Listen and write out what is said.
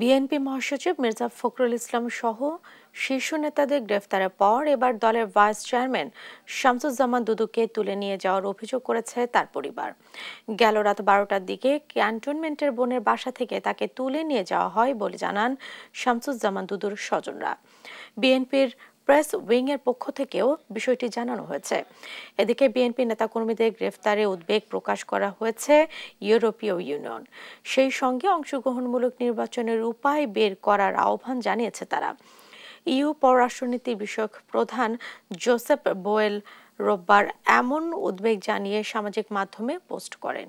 BNP মহাসচিব মির্জা ফখরুল ইসলাম সহ শীর্ষ নেতাদের গ্রেফতারের পর এবার দলের ভাইস চেয়ারম্যান শামসুজ্জামান দুদুকে তুলে নিয়ে যাওয়ার অভিযোগ করেছে তার পরিবার গেল রাত বারোটার দিকে ক্যান্টনমেন্টের বোনের বাসা থেকে তাকে তুলে নিয়ে যাওয়া হয় বলে জানান শামসুজ্জামান দুদুর স্বজনরা বিএনপির প্রেস উইংয়ের পক্ষ থেকেও বিষয়টি জানানো হয়েছে এদিকে বিএনপি নেতাকর্মীদের গ্রেফতারে উদ্বেগ প্রকাশ করা হয়েছে ইউরোপীয় ইউনিয়ন সেই সঙ্গে অংশগ্রহণমূলক নির্বাচনের উপায় বের করার আহ্বান জানিয়েছে তারা ইউ পররাষ্ট্রনীতি বিষয়ক প্রধান জোসেফ বোয়েল রোববার এমন উদ্বেগ জানিয়ে সামাজিক মাধ্যমে পোস্ট করেন